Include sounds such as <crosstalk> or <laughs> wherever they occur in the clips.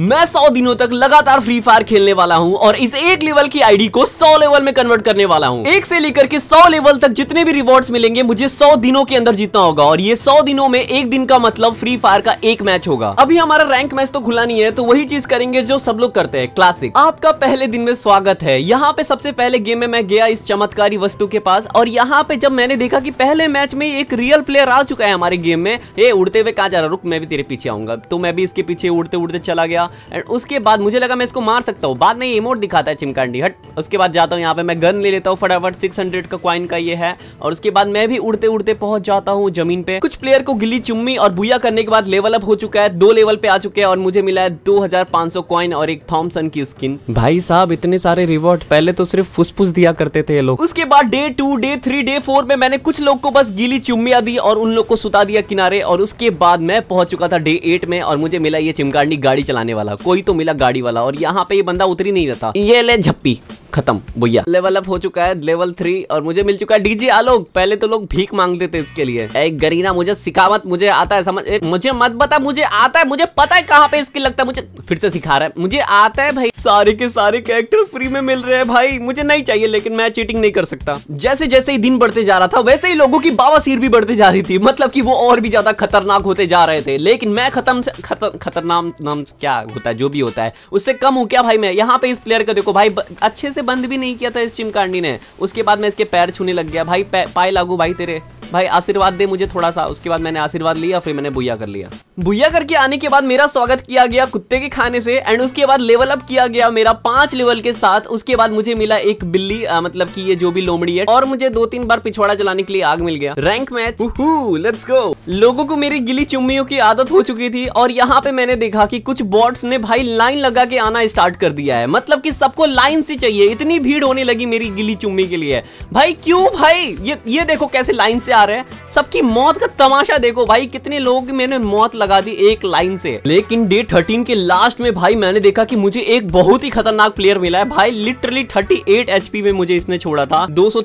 मैं सौ दिनों तक लगातार फ्री फायर खेलने वाला हूं और इस एक लेवल की आईडी को सौ लेवल में कन्वर्ट करने वाला हूं एक से लेकर के सौ लेवल तक जितने भी रिवॉर्ड्स मिलेंगे मुझे सौ दिनों के अंदर जीतना होगा और ये सौ दिनों में एक दिन का मतलब फ्री फायर का एक मैच होगा अभी हमारा रैंक मैच तो खुला नहीं है तो वही चीज करेंगे जो सब लोग करते हैं क्लासिक आपका पहले दिन में स्वागत है यहाँ पे सबसे पहले गेम में मैं गया इस चमत्कारी वस्तु के पास और यहाँ पे जब मैंने देखा की पहले मैच में एक रियल प्लेयर आ चुका है हमारे गेम में ये उड़ते हुए कहा जा रहा रुक मैं भी तेरे पीछे आऊंगा तो मैं भी इसके पीछे उड़ते उड़ते चला गया गया एंड उसके बाद मुझे लगा मैं इसको मार सकता हूँ बाद में ये इमोट दिखाता है चिमकांडी हट उसके बाद जाता हूँ यहाँ पे मैं गन ले लेता हूँ फटाफट सिक्स हंड्रेड का क्वाइन का ये है और उसके बाद मैं भी उड़ते उड़ते पहुंच जाता हूँ जमीन पे कुछ प्लेयर को गिली चुम्मी और बुया करने के बाद लेवल अप हो चुका है दो लेवल पे आ चुके हैं और मुझे मिला है दो हजार पांच सौ क्वाइन और एक थॉमसन की स्किन भाई साहब इतने सारे रिवॉर्ड पहले तो सिर्फ फुसफुस दिया करते थे लोग उसके बाद day two day three day four में मैंने कुछ लोग को बस गिली चुम्बिया दी और उन लोग को सुता दिया किनारे और उसके बाद मैं पहुंच चुका था डे एट में और मुझे मिला ये चिमकांडी गाड़ी चलाने वाला कोई तो मिला गाड़ी वाला और यहाँ पे ये बंदा उतरी नहीं रहता ये ले झप्पी खत्म भैया लेवल अप हो चुका है लेवल थ्री और मुझे मिल चुका है डीजे आलोक पहले तो लोग भीख मांगते थे इसके लिए एक गरीना मुझे सिखा मत मुझे आता है समझ मुझे मत बता मुझे आता है मुझे पता है कहाँ पे स्किल लगता है मुझे फिर से सिखा रहा है मुझे आता है भाई सारे के सारे कैरेक्टर फ्री में मिल रहे हैं भाई मुझे नहीं चाहिए लेकिन मैं चीटिंग नहीं कर सकता जैसे जैसे ही दिन बढ़ते जा रहा था वैसे ही लोगों की बाबा भी बढ़ती जा रही थी मतलब की वो और भी ज्यादा खतरनाक होते जा रहे थे लेकिन मैं खत्म खतरनाक नाम क्या होता है जो भी होता है उससे कम हूँ क्या भाई मैं यहाँ पे इस प्लेयर का देखो भाई अच्छे से बंद भी नहीं किया था इस चिमकांडी ने उसके बाद मैं इसके पैर छूने लग गया भाई पाए लागू भाई तेरे भाई आशीर्वाद दे मुझे थोड़ा सा उसके बाद मैंने आशीर्वाद लिया फिर मैंने बुया कर लिया बुया करके आने के बाद मेरा स्वागत किया गया कुत्ते के खाने से एंड उसके बाद लेवल अप किया गया मेरा पांच लेवल के साथ उसके बाद मुझे मिला एक बिल्ली आ, मतलब कि ये जो भी लोमड़ी है और मुझे दो तीन बार पिछवाड़ा चलाने के लिए आग मिल गया रैंक मैच लेट्स गो लोगों को मेरी गिली चुम्बियों की आदत हो चुकी थी और यहाँ पे मैंने देखा की कुछ बॉट्स ने भाई लाइन लगा के आना स्टार्ट कर दिया है मतलब की सबको लाइन से चाहिए इतनी भीड़ होने लगी मेरी गिली चुम्मी के लिए भाई क्यों भाई ये ये देखो कैसे लाइन से आ रहे हैं सबकी मौत का तमाशा देखो भाई कितने लोगों की मैंने मौत लगा दी एक लाइन से लेकिन डे थर्टीन के लास्ट में भाई मैंने देखा कि मुझे एक बहुत ही खतरनाक प्लेयर मिला है भाई लिटरली थर्टी एट में मुझे इसने छोड़ा था दो सौ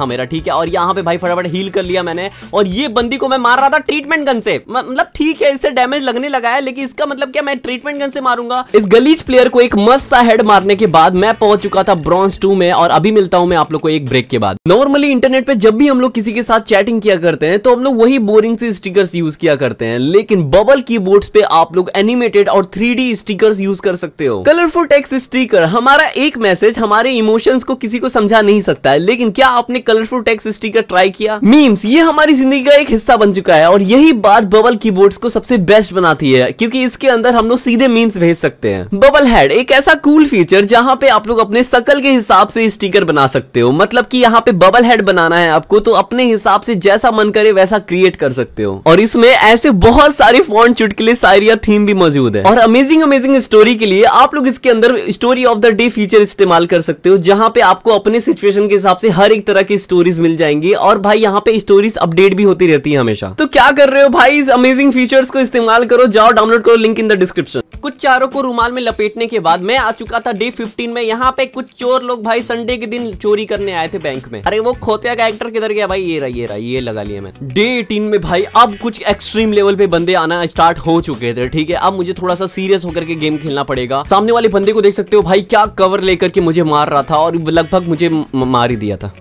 था मेरा ठीक है और यहाँ पे भाई फटाफट हील कर लिया मैंने और ये बंदी को मैं मार रहा था ट्रीटमेंट गन से मतलब ठीक है इससे डैमेज लगने लगा है लेकिन इसका मतलब क्या मैं ट्रीटमेंट गन से मारूंगा इस गलीज प्लेयर को एक मस्त सा हेड मारने के बाद मैं पहुंच चुका था ब्रॉन्स टू में और अभी मिलता हूँ मैं आप लोग को एक ब्रेक के बाद नॉर्मली इंटरनेट पे जब भी हम लोग किसी के साथ चैटिंग किया करते हैं तो हम लोग वही बोरिंग से स्टिकर्स यूज किया करते हैं लेकिन बबल की पे आप लोग एनिमेटेड और थ्री स्टिकर्स यूज कर सकते हो कलरफुल टेक्स स्टिकर हमारा एक मैसेज हमारे इमोशंस को किसी को समझा नहीं सकता है लेकिन क्या आपने कलरफुल टेक्स स्टिकर ट्राई किया मीम्स ये हमारी जिंदगी का एक हिस्सा बन चुका है और यही बात बबल की को सबसे बेस्ट बनाती है क्योंकि इसके अंदर हम लोग सीधे मीम्स भेज सकते हैं बबल हेड एक ऐसा कूल फीचर जहाँ पे आप लोग अपने शक्ल के हिसाब से स्टिकर बना सकते हो मतलब कि यहाँ पे बबल हेड बनाना है आपको तो अपने हिसाब से जैसा मन करे वैसा क्रिएट कर सकते हो और इसमें ऐसे बहुत सारे फॉन्ट चुटकुले सायरिया थीम भी मौजूद है और अमेजिंग अमेजिंग स्टोरी के लिए आप लोग इसके अंदर story of the day feature इस्तेमाल कर सकते हो जहाँ पे आपको अपने सिचुएशन के हिसाब से हर एक तरह की स्टोरीज मिल जाएंगी और भाई यहाँ पे स्टोरीज अपडेट भी होती रहती है हमेशा तो क्या कर रहे हो भाई इस अमेजिंग फीचर्स को इस्तेमाल करो जाओ डाउनलोड करो लिंक इन द डिस्क्रिप्शन कुछ चारों को रुमाल में लपेटने के बाद मैं आ चुका था डे 15 में यहाँ पे कुछ चोर लोग भाई संडे के दिन चोरी करने आए थे बैंक में अरे वो खोतिया का एक्टर किधर गया भाई ये रहा ये रहा ये लगा लिया मैं डे एटीन में भाई अब कुछ एक्सट्रीम लेवल पे बंदे आना स्टार्ट हो चुके थे ठीक है अब मुझे थोड़ा सा सीरियस होकर के गेम खेलना पड़ेगा सामने वाले बंदे को देख सकते हो भाई क्या कवर लेकर के मुझे मार रहा था और लगभग मुझे मार ही दिया था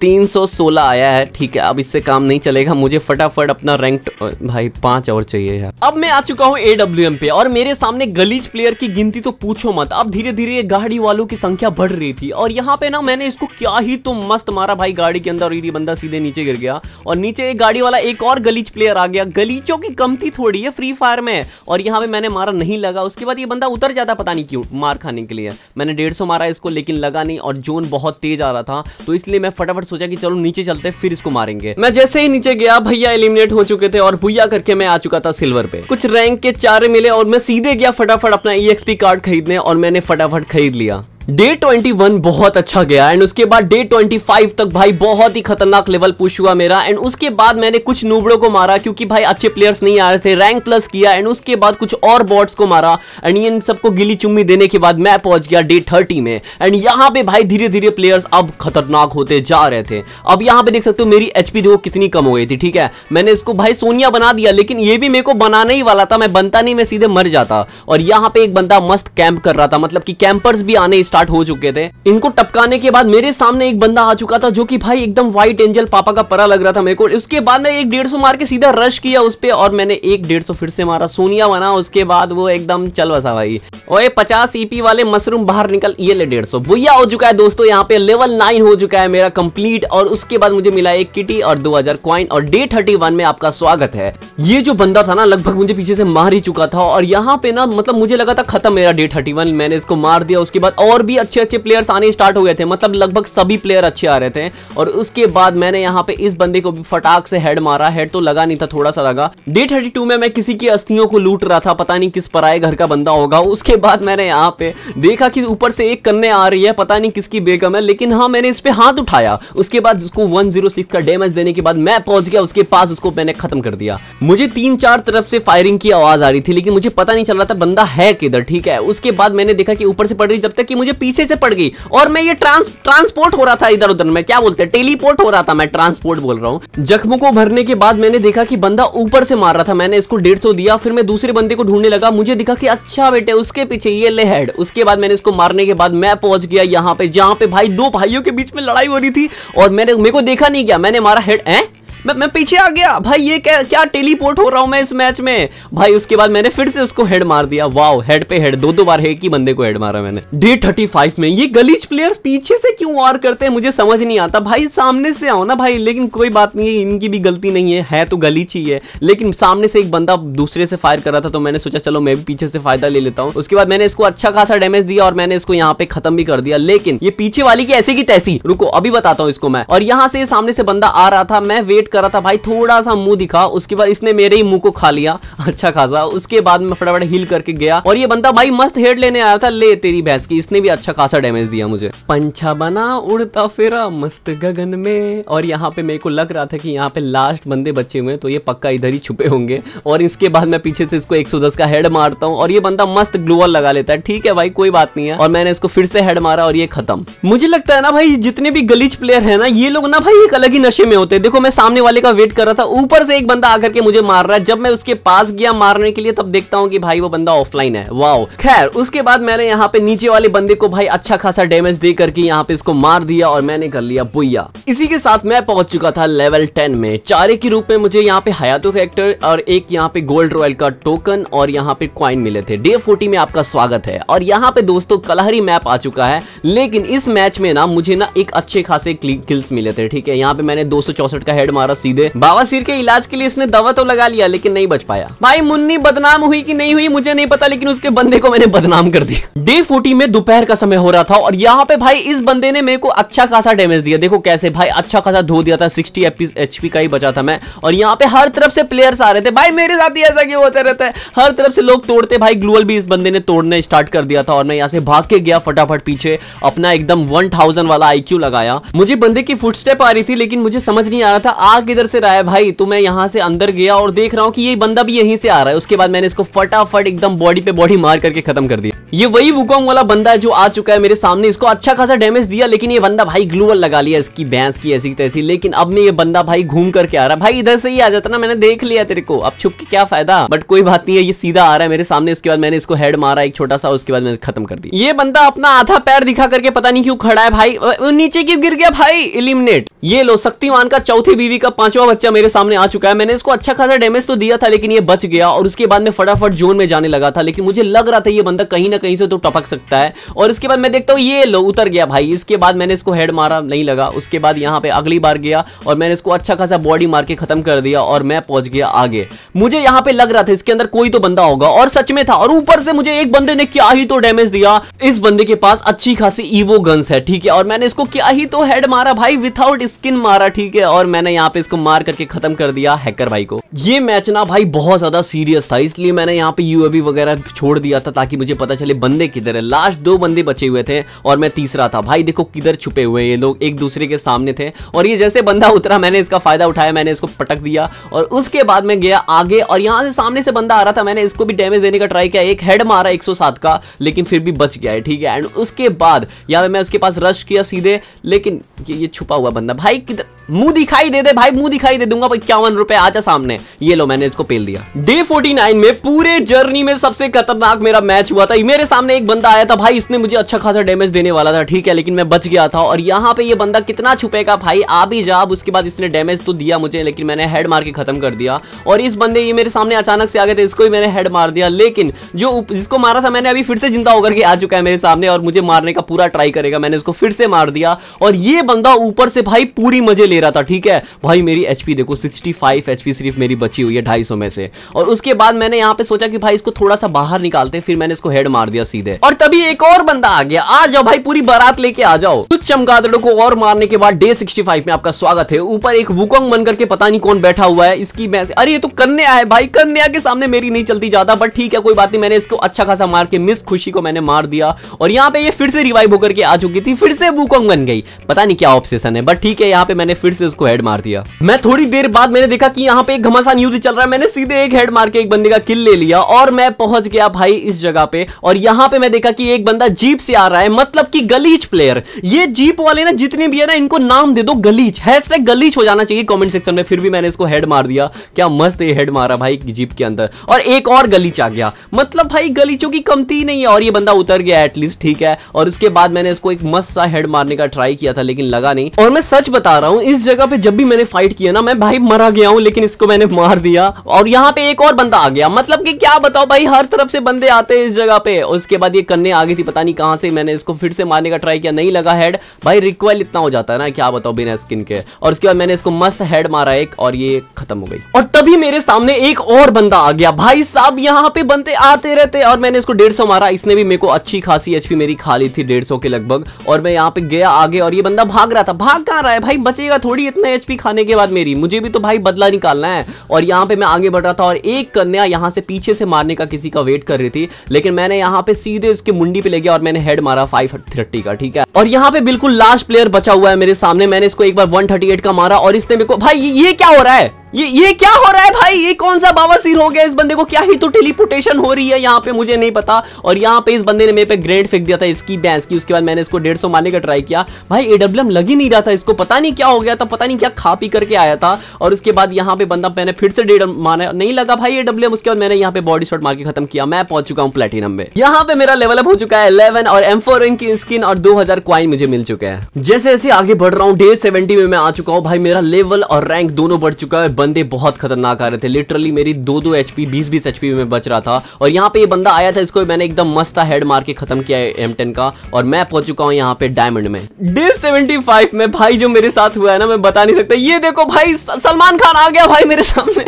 तीन सौ सोलह आया है ठीक है अब इससे काम नहीं चलेगा मुझे फटाफट अपना रैंक भाई पांच और चाहिए यार अब मैं आ चुका हूँ एडब्ल्यू पे और मेरे सामने गलीज प्लेयर की गिनती तो पूछो मत अब धीरे धीरे गाड़ी वालों के की संख्या बढ़ रही थी और यहाँ पे ना मैंने इसको क्या ही तो मस्त मारा भाई गाड़ी के अंदर और ये बंदा सीधे नीचे गिर गया और नीचे एक गाड़ी वाला एक और गलीच प्लेयर आ गया गलीचों की कमती थोड़ी है फ्री फायर में और यहाँ पे मैंने मारा नहीं लगा उसके बाद ये बंदा उतर जाता पता नहीं क्यों मार खाने के लिए मैंने डेढ़ मारा इसको लेकिन लगा नहीं और जोन बहुत तेज आ रहा था तो इसलिए मैं फटाफट सोचा कि चलो नीचे चलते फिर इसको मारेंगे मैं जैसे ही नीचे गया भैया एलिमिनेट हो चुके थे और भूया करके मैं आ चुका था सिल्वर पे कुछ रैंक के चारे मिले और मैं सीधे गया फटाफट अपना ई e कार्ड खरीदने और मैंने फटाफट खरीद लिया डे 21 बहुत अच्छा गया एंड उसके बाद डे 25 तक भाई बहुत ही खतरनाक लेवल पुश हुआ मेरा एंड उसके बाद मैंने कुछ नूबड़ों को मारा क्योंकि भाई अच्छे प्लेयर्स नहीं आ रहे थे रैंक प्लस किया एंड उसके बाद कुछ और बॉट्स को मारा एंड इन सबको गिली चुम्मी देने के बाद मैं पहुंच गया डे थर्टी में एंड यहाँ पे भाई धीरे धीरे प्लेयर्स अब खतरनाक होते जा रहे थे अब यहाँ पे देख सकते हो मेरी एचपी देखो कितनी कम हो गई थी ठीक है मैंने इसको भाई सोनिया बना दिया लेकिन ये भी मेरे को बनाने ही वाला था मैं बनता नहीं मैं सीधे मर जाता और यहाँ पे एक बंदा मस्त कैंप कर रहा था मतलब कि कैंपर्स भी आने स्टार्ट स्टार्ट हो चुके थे इनको टपकाने के बाद मेरे सामने एक बंदा आ चुका था जो कि भाई एकदम व्हाइट एंजल पापा का परा लग रहा था मेरे को उसके बाद मैं एक डेढ़ सौ मार के सीधा रश किया उस पर और मैंने एक डेढ़ सौ फिर से मारा सोनिया बना उसके बाद वो एकदम चल बसा भाई और पचास ईपी e वाले मशरूम बाहर निकल ये ले डेढ़ सौ भैया हो चुका है दोस्तों यहाँ पे लेवल नाइन हो चुका है मेरा कंप्लीट और उसके बाद मुझे मिला एक किटी और दो हजार क्वाइन और डे थर्टी वन में आपका स्वागत है ये जो बंदा था ना लगभग मुझे पीछे से मार ही चुका था और यहाँ पे ना मतलब मुझे लगा था खत्म मेरा डे थर्टी वन मैंने इसको मार दिया उसके बाद और भी अच्छे अच्छे प्लेयर्स आने स्टार्ट हो गए थे मतलब लगभग सभी प्लेयर अच्छे आ रहे थे और उसके बाद मैंने यहाँ पे इस बंदे को भी फटाक से हेड मारा हेड तो लगा नहीं था थोड़ा सा लगा डे थर्टी में मैं किसी की अस्थियों को लूट रहा था पता नहीं किस पराए घर का बंदा होगा उसके बाद मैंने यहाँ पे देखा कि ऊपर से एक कन्ने आ रही है पता नहीं किसकी बेगम है लेकिन हाँ मैंने इस पर हाथ उठाया उसके बाद उसको वन का डैमेज देने के बाद मैं पहुंच गया उसके पास उसको मैंने खत्म कर दिया मुझे तीन चार तरफ से फायरिंग की आवाज आ रही थी लेकिन मुझे पता नहीं चल रहा था बंदा है किधर ठीक है उसके बाद मैंने देखा कि ऊपर से पड़ रही जब तक कि मुझे मुझे पीछे से पड़ गई और मैं ये ट्रांस ट्रांसपोर्ट हो रहा था इधर उधर में क्या बोलते हैं टेलीपोर्ट हो रहा था मैं ट्रांसपोर्ट बोल रहा हूँ जख्मों को भरने के बाद मैंने देखा कि बंदा ऊपर से मार रहा था मैंने इसको डेढ़ दिया फिर मैं दूसरे बंदे को ढूंढने लगा मुझे दिखा कि अच्छा बेटे उसके पीछे ये ले हेड उसके बाद मैंने इसको मारने के बाद मैं पहुंच गया यहाँ पे जहाँ पे भाई दो भाइयों के बीच में लड़ाई हो रही थी और मैंने मेरे को देखा नहीं गया मैंने मारा हेड है मैं मैं पीछे आ गया भाई ये क्या क्या टेलीपोर्ट हो रहा हूँ मैं इस मैच में भाई उसके बाद मैंने फिर से उसको हेड मार दिया वाओ हेड पे हेड दो दो बार एक ही बंदे को हेड मारा मैंने डे थर्टी फाइव में ये गलीच प्लेयर्स पीछे से क्यों वार करते हैं मुझे समझ नहीं आता भाई सामने से आओ ना भाई लेकिन कोई बात नहीं है इनकी भी गलती नहीं है है तो गलीच ही है लेकिन सामने से एक बंदा दूसरे से फायर कर रहा था तो मैंने सोचा चलो मैं भी पीछे से फायदा ले लेता हूँ उसके बाद मैंने इसको अच्छा खासा डैमेज दिया और मैंने इसको यहाँ पे खत्म भी कर दिया लेकिन ये पीछे वाली की ऐसी की तैसी रुको अभी बताता हूँ इसको मैं और यहाँ से सामने से बंदा आ रहा था मैं वेट वेट कर रहा था भाई थोड़ा सा मुंह दिखा उसके बाद इसने मेरे ही मुंह को खा लिया अच्छा खासा उसके बाद में फटाफट हिल करके गया और ये बंदा भाई मस्त हेड लेने आया था ले तेरी भैंस की इसने भी अच्छा खासा डैमेज दिया मुझे पंछा बना उड़ता फिरा मस्त गगन में और यहाँ पे मेरे को लग रहा था कि यहाँ पे लास्ट बंदे बचे हुए तो ये पक्का इधर ही छुपे होंगे और इसके बाद मैं पीछे से इसको एक का हेड मारता हूँ और ये बंदा मस्त ग्लोअर लगा लेता है ठीक है भाई कोई बात नहीं है और मैंने इसको फिर से हेड मारा और ये खत्म मुझे लगता है ना भाई जितने भी गलीच प्लेयर है ना ये लोग ना भाई एक अलग ही नशे में होते हैं देखो मैं सामने सामने वाले का वेट कर रहा था ऊपर से एक बंदा आकर के मुझे मार रहा है जब मैं उसके पास गया मारने के लिए तब देखता हूँ कि भाई वो बंदा ऑफलाइन है वाओ खैर उसके बाद मैंने यहाँ पे नीचे वाले बंदे को भाई अच्छा खासा डैमेज दे करके यहाँ पे इसको मार दिया और मैंने कर लिया बुया इसी के साथ मैं पहुंच चुका था लेवल टेन में चारे के रूप में मुझे यहाँ पे हयातो कैरेक्टर और एक यहाँ पे गोल्ड रॉयल का टोकन और यहाँ पे क्वाइन मिले थे डे फोर्टी में आपका स्वागत है और यहाँ पे दोस्तों कलहरी मैप आ चुका है लेकिन इस मैच में ना मुझे ना एक अच्छे खासे किल्स मिले थे ठीक है यहाँ पे मैंने दो का हेड मारा बेचारा सीधे बाबा सिर के इलाज के लिए इसने दवा तो लगा लिया लेकिन नहीं बच पाया भाई मुन्नी बदनाम हुई की नहीं हुई मुझे नहीं पता लेकिन उसके बंदे को मैंने बदनाम कर दिया डे फोर्टी में दोपहर का समय हो रहा था और यहाँ पे भाई इस बंदे ने मेरे को अच्छा खासा डैमेज दिया देखो कैसे भाई अच्छा खासा धो दिया था सिक्सटी एचपी का ही बचा था मैं और यहाँ पे हर तरफ से प्लेयर्स आ रहे थे भाई मेरे साथ ही ऐसा क्यों होता रहता है हर तरफ से लोग तोड़ते भाई ग्लूअल भी इस बंदे ने तोड़ने स्टार्ट कर दिया था और मैं यहाँ से भाग के गया फटाफट पीछे अपना एकदम वन थाउजेंड वाला आई लगाया मुझे बंदे की फुटस्टेप आ रही थी लेकिन मुझे समझ नहीं आ रहा था आ आ किधर से रहा है भाई तो मैं यहाँ से अंदर गया और देख रहा हूँ कि ये बंदा भी यहीं से आ रहा है उसके बाद मैंने इसको फटाफट एकदम बॉडी पे बॉडी मार करके खत्म कर दिया ये वही वुकोंग वाला बंदा है जो आ चुका है मेरे सामने इसको अच्छा खासा डैमेज दिया लेकिन ये बंदा भाई ग्लूअल लगा लिया इसकी भैंस की ऐसी तैसी लेकिन अब मैं ये बंदा भाई घूम करके आ रहा है भाई इधर से ही आ जाता ना मैंने देख लिया तेरे को अब छुप के क्या फायदा बट कोई बात नहीं है ये सीधा आ रहा है मेरे सामने उसके बाद मैंने इसको हेड मारा एक छोटा सा उसके बाद मैंने खत्म कर दिया ये बंदा अपना आधा पैर दिखा करके पता नहीं क्यों खड़ा है भाई नीचे क्यों गिर गया भाई इलिमिनेट ये लो शक्तिमान का चौथी बीवी का इसका पांचवा बच्चा मेरे सामने आ चुका है मैंने इसको अच्छा खासा डैमेज तो दिया था लेकिन ये बच गया और उसके बाद में फटाफट जोन में जाने लगा था लेकिन मुझे लग रहा था ये बंदा कहीं ना कहीं से तो टपक सकता है और इसके बाद मैं देखता हूँ ये लो उतर गया भाई इसके बाद मैंने इसको हेड मारा नहीं लगा उसके बाद यहाँ पे अगली बार गया और मैंने इसको अच्छा खासा बॉडी मार के खत्म कर दिया और मैं पहुंच गया आगे मुझे यहाँ पे लग रहा था इसके अंदर कोई तो बंदा होगा और सच में था और ऊपर से मुझे एक बंदे ने क्या ही तो डैमेज दिया इस बंदे के पास अच्छी खासी ईवो गन्स है ठीक है और मैंने इसको क्या ही तो हेड मारा भाई विथआउट स्किन मारा ठीक है और मैंने यहाँ पे पे इसको मार करके खत्म कर दिया हैकर भाई को ये मैच ना भाई बहुत ज्यादा सीरियस था इसलिए मैंने यहाँ पे यूएवी वगैरह छोड़ दिया था ताकि मुझे पता चले बंदे किधर है लास्ट दो बंदे बचे हुए थे और मैं तीसरा था भाई देखो किधर छुपे हुए ये लोग एक दूसरे के सामने थे और ये जैसे बंदा उतरा मैंने इसका फायदा उठाया मैंने इसको पटक दिया और उसके बाद में गया आगे और यहाँ से सामने से बंदा आ रहा था मैंने इसको भी डैमेज देने का ट्राई किया एक हेड मारा एक का लेकिन फिर भी बच गया है ठीक है एंड उसके बाद यहाँ पे मैं उसके पास रश किया सीधे लेकिन ये छुपा हुआ बंदा भाई किधर मुंह दिखाई दे दे भाई मुंह दिखाई दे दूंगा इक्यावन रुपए आजा सामने ये लो मैंने इसको पेल दिया डे फोर्टी में पूरे जर्नी में सबसे खतरनाक मेरा मैच हुआ था मेरे सामने एक बंदा आया था भाई इसने मुझे अच्छा खासा डैमेज देने वाला था ठीक है लेकिन मैं बच गया था और यहाँ पे ये बंदा कितना छुपेगा भाई आ भी जा उसके बाद इसने डैमेज तो दिया मुझे लेकिन मैंने हेड मार के खत्म कर दिया और इस बंदे ये मेरे सामने अचानक से आ गए थे इसको भी मैंने हेड मार दिया लेकिन जो जिसको मारा था मैंने अभी फिर से जिंदा होकर के आ चुका है मेरे सामने और मुझे मारने का पूरा ट्राई करेगा मैंने उसको फिर से मार दिया और ये बंदा ऊपर से भाई पूरी मजे ले रहा था ठीक है भाई मेरी एच देखो सिक्सटी फाइव सिर्फ मेरी बची हुई है ढाई में से और उसके बाद मैंने यहाँ पे सोचा कि भाई इसको थोड़ा सा बाहर निकालते फिर मैंने इसको हेड मार दिया सीधे और तभी एक और बंदा आ गया आ जाओ भाई पूरी बारात लेके आ जाओ कुछ चमगादड़ों को और मारने के बाद डे सिक्सटी में आपका स्वागत है ऊपर एक वुकोंग बनकर के पता नहीं कौन बैठा हुआ है इसकी मैं अरे ये तो कन्या है भाई कन्या के सामने मेरी नहीं चलती ज्यादा बट ठीक है कोई बात नहीं मैंने इसको अच्छा खासा मार के मिस खुशी को मैंने मार दिया और यहाँ पे ये फिर से रिवाइव होकर के आ चुकी थी फिर से वुकोंग बन गई पता नहीं क्या ऑप्शन है बट ठीक है यहाँ पे मैंने फिर फिर से उसको हेड मार दिया मैं थोड़ी देर बाद मैंने देखा कि यहाँ पे एक घमासान युद्ध चल रहा है मैंने सीधे एक हेड मार के एक बंदे का किल ले लिया और मैं पहुंच गया भाई इस जगह पे और यहाँ पे मैं देखा कि एक बंदा जीप से आ रहा है मतलब की गलीच प्लेयर ये जीप वाले ना जितने भी है ना इनको नाम दे दो गलीच हैश गलीच हो जाना चाहिए कॉमेंट सेक्शन में फिर भी मैंने इसको हेड मार दिया क्या मस्त ये हेड मारा भाई जीप के अंदर और एक और गलीच आ गया मतलब भाई गलीचों की कमती नहीं है और ये बंदा उतर गया एटलीस्ट ठीक है और इसके बाद मैंने इसको एक मस्त सा हेड मारने का ट्राई किया था लेकिन लगा नहीं और मैं सच बता रहा हूँ इस जगह पे जब भी मैंने फाइट किया ना मैं भाई मरा गया हूँ लेकिन इसको मैंने मार दिया और यहाँ पे एक और बंदा आ गया मतलब कि क्या बताओ भाई हर तरफ से बंदे आते हैं इस जगह पे उसके बाद ये कन्ने आ गई थी पता नहीं कहाँ से मैंने इसको फिर से मारने का ट्राई किया नहीं लगा हेड भाई रिक्वेल इतना हो जाता है ना क्या बताओ बिना स्किन के और उसके बाद मैंने इसको मस्त हेड मारा एक और ये खत्म हो गई और तभी मेरे सामने एक और बंदा आ गया भाई साहब यहाँ पे बंदे आते रहते और मैंने इसको डेढ़ मारा इसने भी मेरे को अच्छी खासी एचपी मेरी खाली थी डेढ़ के लगभग और मैं यहाँ पे गया आगे और ये बंदा भाग रहा था भाग कहाँ रहा है भाई बचेगा जाएगा थोड़ी इतना एच खाने के बाद मेरी मुझे भी तो भाई बदला निकालना है और यहाँ पे मैं आगे बढ़ रहा था और एक कन्या यहाँ से पीछे से मारने का किसी का वेट कर रही थी लेकिन मैंने यहाँ पे सीधे इसकी मुंडी पे ले गया और मैंने हेड मारा फाइव थर्टी का ठीक है और यहाँ पे बिल्कुल लास्ट प्लेयर बचा हुआ है मेरे सामने मैंने इसको एक बार 138 का मारा और इसने मेरे को भाई ये, ये क्या हो रहा है ये ये क्या हो रहा है भाई ये कौन सा बाबा बावासीर हो गया इस बंदे को क्या ही तो टेलीपोटेशन हो रही है यहाँ पे मुझे नहीं पता और यहाँ पे इस बंदे ने मेरे पे ग्रेड फेंक दिया था इसकी बैंस की उसके बाद मैंने इसको डेढ़ सौ मारने का ट्राई किया भाई एडब्ल्यूएम लग ही नहीं रहा था इसको पता नहीं क्या हो गया था पता नहीं क्या खा पी करके आया था और उसके बाद यहाँ पे बंदा मैंने फिर से डेढ़ मारा नहीं लगा भाई एडब्ल्यूएम उसके बाद मैंने यहाँ पे बॉडी शॉट मार के खत्म किया मैं पहुंच चुका हूँ प्लेटिनम में यहाँ पे मेरा लेवल अप हो चुका है इलेवन और एम की स्किन और दो क्वाइन मुझे मिल चुके हैं जैसे जैसे आगे बढ़ रहा हूँ डे सेवेंटी में मैं आ चुका हूँ भाई मेरा लेवल और रैंक दोनों बढ़ चुका है बंदे बहुत खतरनाक आ रहे थे लिटरली मेरी दो दो एच पी बीस बीस एच पी में बच रहा था और यहाँ पे ये बंदा आया था इसको मैंने एकदम मस्त हेड मार के खत्म किया एम टेन का और मैं पहुंच चुका हूँ यहाँ पे डायमंड में डे सेवेंटी फाइव में भाई जो मेरे साथ हुआ है ना मैं बता नहीं सकता ये देखो भाई सलमान खान आ गया भाई मेरे सामने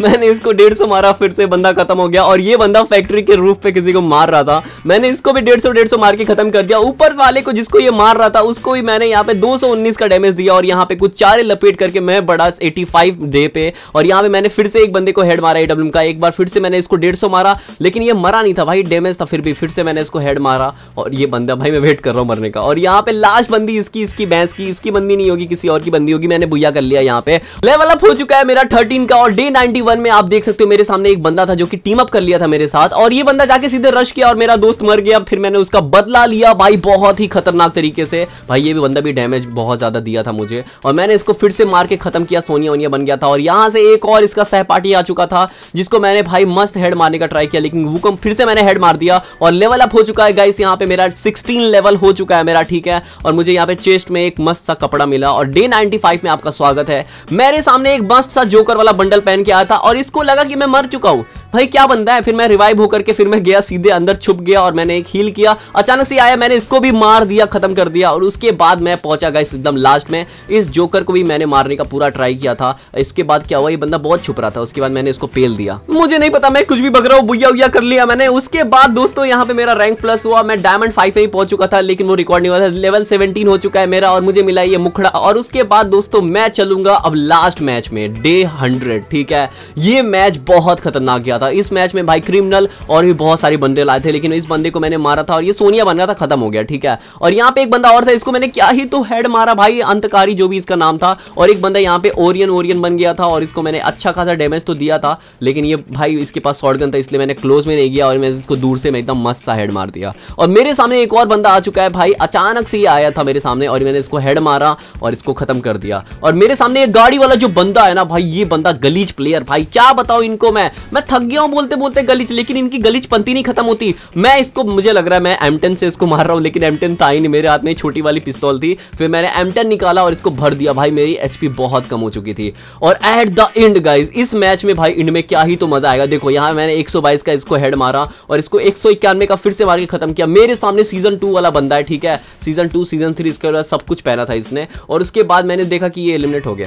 <laughs> मैंने इसको डेढ़ सौ मारा फिर से बंदा खत्म हो गया और ये बंदा फैक्ट्री के रूफ पे किसी को मार रहा था मैंने इसको भी डेढ़ सौ डेढ़ सौ मार के खत्म कर दिया ऊपर वाले को जिसको ये मार रहा था उसको भी मैंने यहाँ पे 219 का डैमेज दिया और यहाँ पे कुछ चारे लपेट करके मैं बड़ा 85 डे पे और यहाँ पे मैंने फिर से एक बंदे को हेड मारा एडब्ल्यू का एक बार फिर से मैंने इसको डेढ़ मारा लेकिन ये मरा नहीं था भाई डैमेज था फिर भी फिर से मैंने इसको हेड मारा और ये बंदा भाई मैं वेट कर रहा हूँ मरने का और यहाँ पे लास्ट बंदी इसकी इसकी भैंस की इसकी बंदी नहीं होगी किसी और की बंदी होगी मैंने भूया कर लिया यहाँ पे लेवल अप हो चुका है मेरा थर्टीन का और डे नाइनटी में आप देख सकते हो मेरे सामने एक बंदा था जो कि टीम अप कर लिया था मेरे साथ और ये बंदा जाके सीधे रश किया और मेरा दोस्त मर गया फिर मैंने उसका बदला लिया भाई बहुत ही खतरनाक खतरनाक तरीके से भाई ये भी बंदा भी डैमेज बहुत ज़्यादा दिया था मुझे और मैंने इसको फिर से मार के खत्म किया सोनिया वोनिया बन गया था और यहाँ से एक और इसका सहपाटी आ चुका था जिसको मैंने भाई मस्त हेड मारने का ट्राई किया लेकिन वो फिर से मैंने हेड मार दिया और लेवल अप हो चुका है गाइस यहाँ पे मेरा सिक्सटीन लेवल हो चुका है मेरा ठीक है और मुझे यहाँ पे चेस्ट में एक मस्त सा कपड़ा मिला और डे 95 में आपका स्वागत है मेरे सामने एक मस्त सा जोकर वाला बंडल पहन के आया था और इसको लगा कि मैं मर चुका हूँ भाई क्या बनता है फिर मैं रिवाइव होकर के फिर मैं गया सीधे अंदर छुप गया और मैंने एक हील किया अचानक से आया मैंने इसको भी मार दिया खत्म कर दिया और उसके बाद मैं पहुंचा गया एकदम लास्ट में इस जोकर को भी मैंने मारने का पूरा ट्राई किया था इसके बाद क्या हुआ ये बंदा बहुत छुप रहा था उसके बाद मैंने इसको पेल दिया मुझे नहीं पता मैं कुछ भी बग रहा हूँ बुया उया कर लिया मैंने उसके बाद दोस्तों यहाँ पे मेरा रैंक प्लस हुआ मैं डायमंड फाइव में ही पहुंच चुका था लेकिन वो रिकॉर्ड नहीं हुआ था लेवल सेवेंटीन हो चुका है मेरा और मुझे मिला ये मुखड़ा और उसके बाद दोस्तों मैं चलूंगा अब लास्ट मैच में डे हंड्रेड ठीक है ये मैच बहुत खतरनाक गया था इस मैच में भाई क्रिमिनल और भी बहुत सारे बंदे लाए थे लेकिन इस बंदे को मैंने मारा था और ये सोनिया बन गया था खत्म हो गया ठीक है और यहाँ पे एक बंदा और था इसको मैंने क्या ही तो हेड मारा भाई अंतकारी जो भी इसका नाम था और एक बंदा यहाँ पे ओरियन ओरियन बन गया था और इसको मैंने अच्छा खासा डैमेज तो दिया था लेकिन ये भाई इसके पास शॉर्टगन था इसलिए मैंने क्लोज में नहीं किया और मैंने इसको दूर से मैं एकदम मस्त सा हेड मार दिया और मेरे सामने एक और बंदा आ चुका है भाई अचानक से ये आया था मेरे सामने और मैंने इसको हेड मारा और इसको खत्म कर दिया और मेरे सामने एक गाड़ी वाला जो बंदा है ना भाई ये बंदा गलीच प्लेयर भाई क्या बताओ इनको मैं मैं थक गया हूँ बोलते बोलते गलीच लेकिन इनकी गलीच पंती नहीं खत्म होती मैं इसको मुझे लग रहा है मैं एमटेन से इसको मार रहा हूँ लेकिन एमटेन था ही नहीं मेरे हाथ में छोटी वाली पिस्तौल थी फिर मैंने एम निकाला और इसको भर दिया भाई मेरी एचपी बहुत कम हो चुकी थी और एट द एंड गाइज इस मैच में भाई इंड में क्या ही तो मजा आएगा देखो यहाँ मैंने एक का इसको हेड मारा और इसको एक का फिर से मार के खत्म किया मेरे सामने सीजन टू वाला बंदा है ठीक है सीजन टू सीजन थ्री इसके सब कुछ पहना था इसने और उसके बाद मैंने देखा कि ये एलिमिनेट हो गया